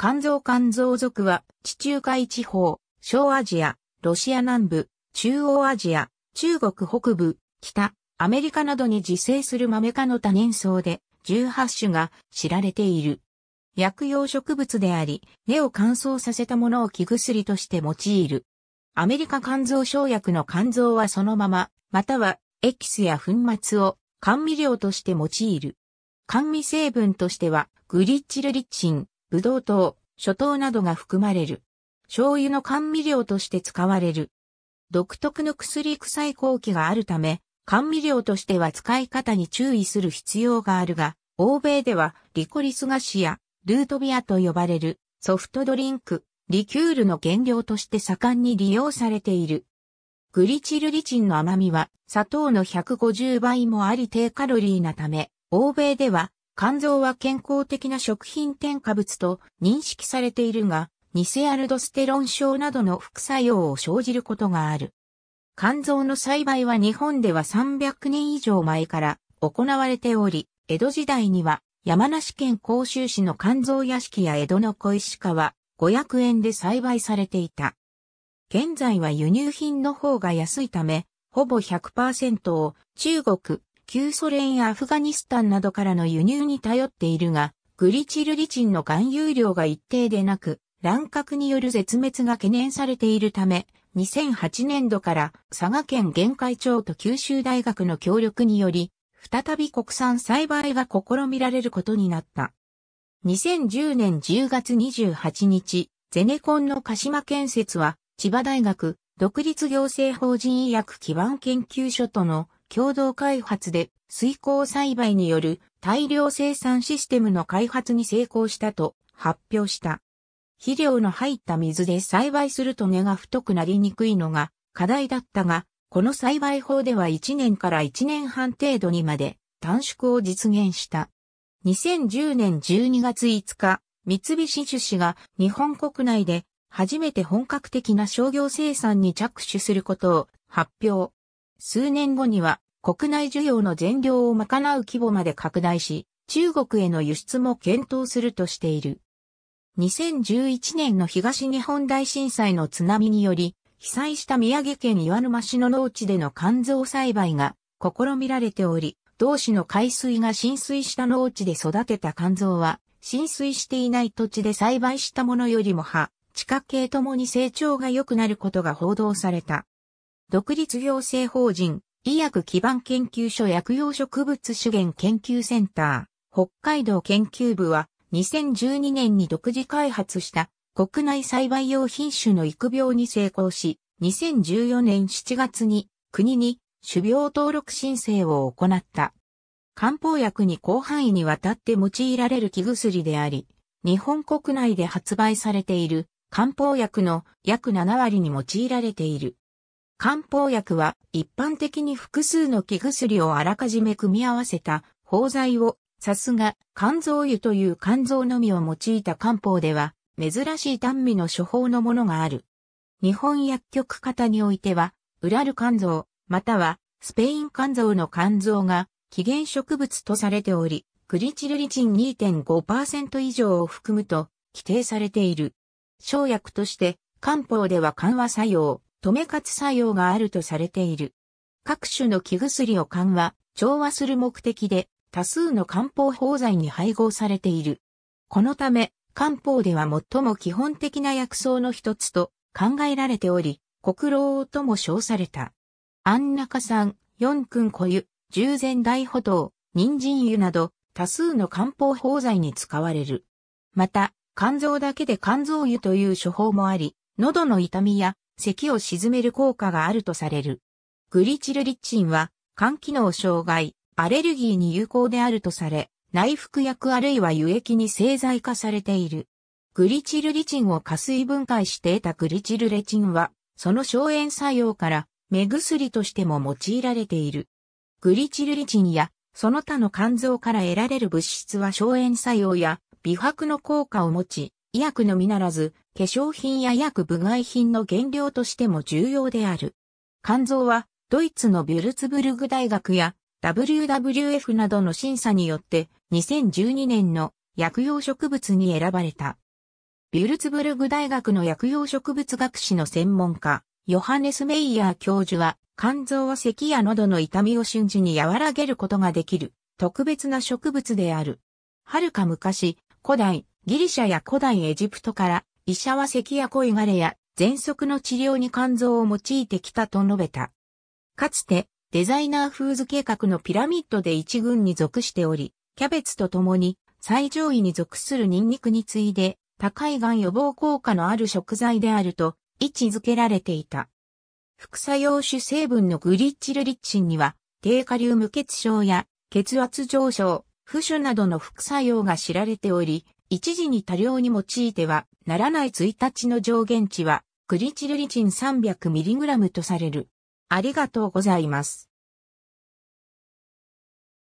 肝臓肝臓族は地中海地方、小アジア、ロシア南部、中央アジア、中国北部、北、アメリカなどに自生する豆科の多年草で18種が知られている。薬用植物であり、根を乾燥させたものを木薬として用いる。アメリカ肝臓生薬の肝臓はそのまま、またはエキスや粉末を甘味料として用いる。甘味成分としては、グリチルリチン、ブドウ糖、諸糖などが含まれる。醤油の甘味料として使われる。独特の薬臭い効期があるため、甘味料としては使い方に注意する必要があるが、欧米ではリコリス菓子やルートビアと呼ばれるソフトドリンク、リキュールの原料として盛んに利用されている。グリチルリチンの甘みは砂糖の150倍もあり低カロリーなため、欧米では肝臓は健康的な食品添加物と認識されているが、偽アルドステロン症などの副作用を生じることがある。肝臓の栽培は日本では300年以上前から行われており、江戸時代には山梨県甲州市の肝臓屋敷や江戸の小石川、五百円で栽培されていた。現在は輸入品の方が安いため、ほぼ100%を中国、旧ソ連やアフガニスタンなどからの輸入に頼っているが、グリチルリチンの含有量が一定でなく、乱獲による絶滅が懸念されているため、2008年度から佐賀県玄海町と九州大学の協力により、再び国産栽培が試みられることになった。2010年10月28日、ゼネコンの鹿島建設は、千葉大学、独立行政法人医薬基盤研究所との共同開発で水耕栽培による大量生産システムの開発に成功したと発表した。肥料の入った水で栽培すると根が太くなりにくいのが課題だったが、この栽培法では1年から1年半程度にまで短縮を実現した。2010年12月5日、三菱種子が日本国内で初めて本格的な商業生産に着手することを発表。数年後には国内需要の全量を賄う規模まで拡大し、中国への輸出も検討するとしている。2011年の東日本大震災の津波により、被災した宮城県岩沼市の農地での肝臓栽培が試みられており、同市の海水が浸水した農地で育てた肝臓は、浸水していない土地で栽培したものよりも葉、地下系ともに成長が良くなることが報道された。独立行政法人、医薬基盤研究所薬用植物資源研究センター、北海道研究部は、2012年に独自開発した国内栽培用品種の育苗に成功し、2014年7月に国に種苗登録申請を行った。漢方薬に広範囲にわたって用いられる木薬であり、日本国内で発売されている漢方薬の約7割に用いられている。漢方薬は一般的に複数の木薬をあらかじめ組み合わせた包材をさすが肝臓油という肝臓のみを用いた漢方では珍しい単味の処方のものがある。日本薬局方においてはウラル肝臓またはスペイン肝臓の肝臓が起源植物とされておりクリチルリチン2.5%以上を含むと規定されている。生薬として漢方では緩和作用。止め活作用があるとされている。各種の気薬を緩和、調和する目的で多数の漢方法剤に配合されている。このため、漢方では最も基本的な薬草の一つと考えられており、国老とも称された。安中山、四君小湯、十前大歩道、人参湯など、多数の漢方法剤に使われる。また、肝臓だけで肝臓湯という処方もあり、喉の痛みや咳を沈める効果があるとされる。グリチルリッチンは、肝機能障害、アレルギーに有効であるとされ、内服薬あるいは輸液に製剤化されている。グリチルリチンを加水分解して得たグリチルレチンは、その消炎作用から目薬としても用いられている。グリチルリチンやその他の肝臓から得られる物質は消炎作用や美白の効果を持ち、医薬のみならず化粧品や薬部外品の原料としても重要である。肝臓は、ドイツのビュルツブルグ大学や WWF などの審査によって2012年の薬用植物に選ばれた。ビュルツブルグ大学の薬用植物学士の専門家、ヨハネス・メイヤー教授は、肝臓は咳や喉の痛みを瞬時に和らげることができる特別な植物である。はるか昔、古代ギリシャや古代エジプトから医者は咳や恋がれや、喘息の治療に肝臓を用いてきたと述べた。かつて、デザイナーフーズ計画のピラミッドで一軍に属しており、キャベツと共に最上位に属するニンニクに次いで、高いがん予防効果のある食材であると位置づけられていた。副作用主成分のグリッチルリッチンには、低下流無血症や血圧上昇、不腫などの副作用が知られており、一時に多量に用いてはならない1日の上限値は、クリチルリチン 300mg とされる。ありがとうございます。